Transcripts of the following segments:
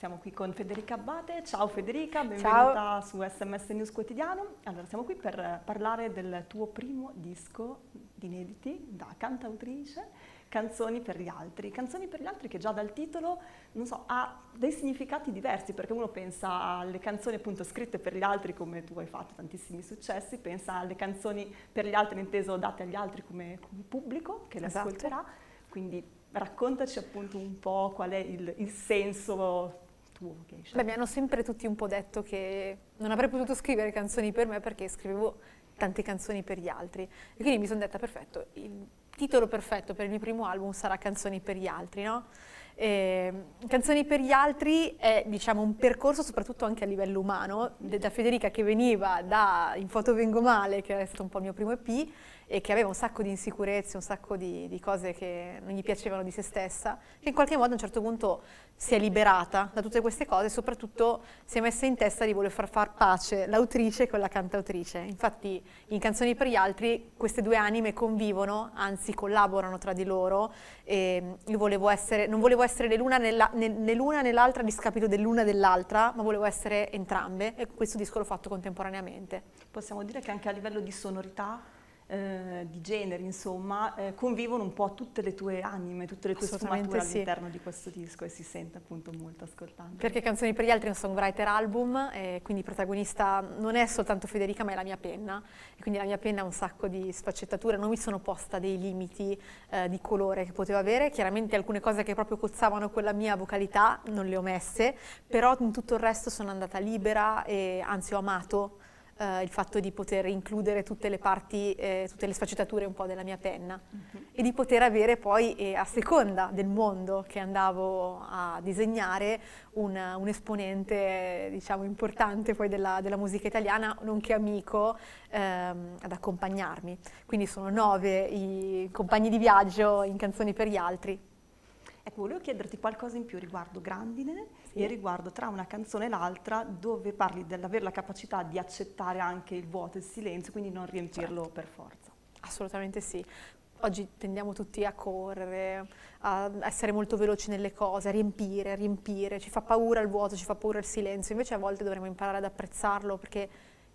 Siamo qui con Federica Abbate. Ciao Federica, benvenuta Ciao. su SMS News Quotidiano. Allora, siamo qui per parlare del tuo primo disco di inediti da cantautrice, Canzoni per gli altri. Canzoni per gli altri che già dal titolo, non so, ha dei significati diversi, perché uno pensa alle canzoni appunto scritte per gli altri, come tu hai fatto tantissimi successi, pensa alle canzoni per gli altri, inteso date agli altri come, come pubblico che le esatto. ascolterà. Quindi raccontaci appunto un po' qual è il, il senso tuo Keisha? Beh, mi hanno sempre tutti un po' detto che non avrei potuto scrivere canzoni per me perché scrivevo tante canzoni per gli altri. E quindi mi sono detta, perfetto, il titolo perfetto per il mio primo album sarà Canzoni per gli altri, no? E, ehm, canzoni per gli altri è diciamo, un percorso soprattutto anche a livello umano, da Federica che veniva da In foto vengo male, che è stato un po' il mio primo EP, e che aveva un sacco di insicurezze, un sacco di, di, cose che non gli piacevano di se stessa, che in qualche modo a un certo punto si è liberata da tutte queste cose e soprattutto si è messa in testa di voler far far pace l'autrice con la cantautrice. Infatti in Canzoni per gli altri queste due anime convivono, anzi collaborano tra di loro e io volevo essere, non volevo essere né l'una né l'altra a discapito dell'una dell'altra, ma volevo essere entrambe e questo disco l'ho fatto contemporaneamente. Possiamo dire che anche a livello di sonorità eh, di generi, insomma, eh, convivono un po' tutte le tue anime, tutte le tue sfumature sì. all'interno di questo disco e si sente appunto molto ascoltando. Perché Canzoni per gli altri è un songwriter album, e quindi protagonista non è soltanto Federica ma è la mia penna, e quindi la mia penna ha un sacco di sfaccettature, non mi sono posta dei limiti eh, di colore che poteva avere, chiaramente alcune cose che proprio cozzavano quella mia vocalità non le ho messe, però in tutto il resto sono andata libera e anzi ho amato eh, il fatto di poter includere tutte le parti, eh, tutte le sfaccettature un po' della mia penna uh-huh. e di poter avere poi, eh, a seconda del mondo che andavo a disegnare, un, un esponente diciamo, importante poi della, della, musica italiana, nonché amico, ehm, ad accompagnarmi. Quindi sono nove i compagni di viaggio in Canzoni per gli altri Ecco, volevo chiederti qualcosa in più riguardo Grandine sì. e riguardo tra una canzone e l'altra dove parli dell'avere la capacità di accettare anche il vuoto e il silenzio, quindi non riempirlo certo. per forza. Assolutamente sì. Oggi tendiamo tutti a correre, a essere molto veloci nelle cose, a riempire, a riempire, ci fa paura il vuoto, ci fa paura il silenzio, invece a volte dovremmo imparare ad apprezzarlo perché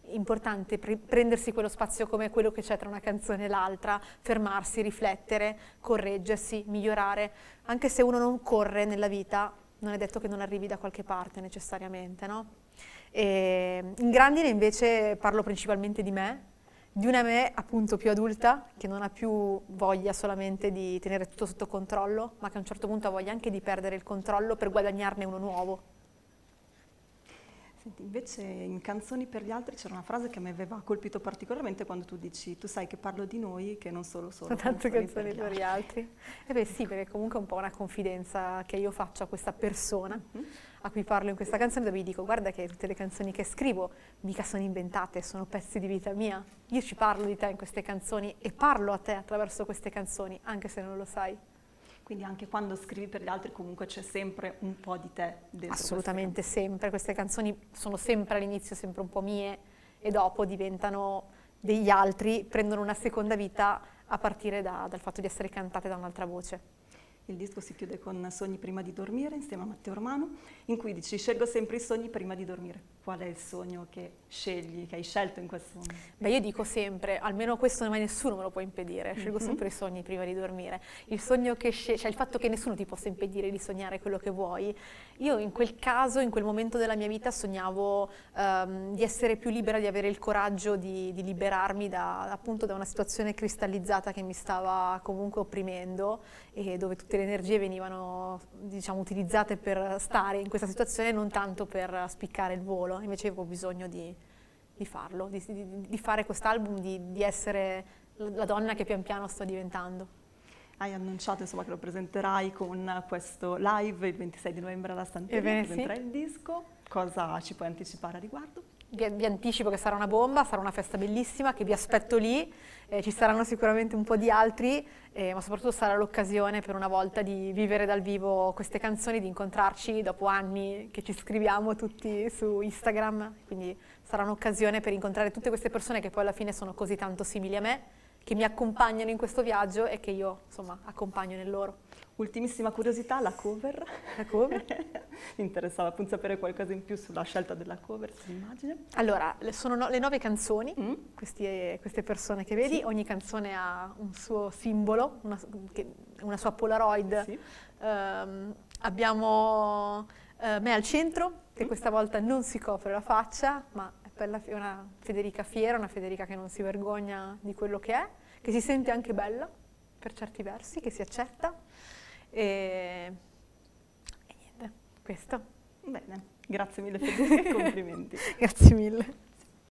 importante pre prendersi quello spazio come quello che c'è tra una canzone e l'altra, fermarsi, riflettere, correggersi, migliorare. Anche se uno non corre nella vita, non è detto che non arrivi da qualche parte necessariamente, no? E ehm, in Grandine invece parlo principalmente di me, di una me appunto più adulta, che non ha più voglia solamente di tenere tutto sotto controllo, ma che a un certo punto ha voglia anche di perdere il controllo per guadagnarne uno nuovo. Senti, invece in Canzoni per gli altri c'era una frase che mi aveva colpito particolarmente quando tu dici tu sai che parlo di noi che non solo sono tante canzoni, canzoni per, gli altri. E eh beh sì, perché comunque è un po' una confidenza che io faccio a questa persona mm-hmm. a cui parlo in questa canzone dove gli dico guarda che tutte le canzoni che scrivo mica sono inventate, sono pezzi di vita mia. Io ci parlo di te in queste canzoni e parlo a te attraverso queste canzoni, anche se non lo sai. Quindi anche quando scrivi per gli altri comunque c'è sempre un po' di te dentro. Assolutamente queste sempre, queste canzoni sono sempre all'inizio sempre un po' mie e dopo diventano degli altri, prendono una seconda vita a partire da, dal fatto di essere cantate da un'altra voce. Il disco si chiude con Sogni prima di dormire insieme a Matteo Romano, in cui dici scelgo sempre i sogni prima di dormire qual è il sogno che scegli, che hai scelto in questo momento? Beh, io dico sempre, almeno questo mai nessuno me lo può impedire, scelgo mm-hmm. sempre i sogni prima di dormire. Il sogno che scegli, cioè il fatto che nessuno ti possa impedire di sognare quello che vuoi. Io in quel caso, in quel momento della mia vita, sognavo um, di essere più libera, di avere il coraggio di, di liberarmi da, appunto da una situazione cristallizzata che mi stava comunque opprimendo e dove tutte le energie venivano, diciamo, utilizzate per stare in questa situazione, non tanto per spiccare il volo farlo, invece avevo bisogno di, di farlo, di, di, di fare quest'album, di essere la donna che pian piano sto diventando. Hai annunciato insomma, che lo presenterai con questo live il 26 di novembre alla Santelli, Ebbene, eh presenterai sì. il disco. Cosa ci puoi anticipare a riguardo? vi, vi, anticipo che sarà una bomba, sarà una festa bellissima che vi aspetto lì, eh, ci saranno sicuramente un po' di altri, eh, ma soprattutto sarà l'occasione per una volta di vivere dal vivo queste canzoni, di incontrarci dopo anni che ci scriviamo tutti su Instagram, quindi sarà un'occasione per incontrare tutte queste persone che poi alla fine sono così tanto simili a me che mi accompagnano in questo viaggio e che io insomma accompagno nel loro. Ultimissima curiosità, la cover. La cover? mi interessava appunto sapere qualcosa in più sulla scelta della cover, sull'immagine. Allora, sono no, le nove canzoni, mm. queste, queste, persone che vedi, sì. ogni canzone ha un suo simbolo, una, una sua Polaroid. Sì. Um, abbiamo uh, me al centro, che mm. questa volta non si copre la faccia, ma Cappella una Federica fiera, una Federica che non si vergogna di quello che è, che si sente anche bella per certi versi, che si accetta. E, e niente, questo. Bene, grazie mille Federica e complimenti. grazie mille.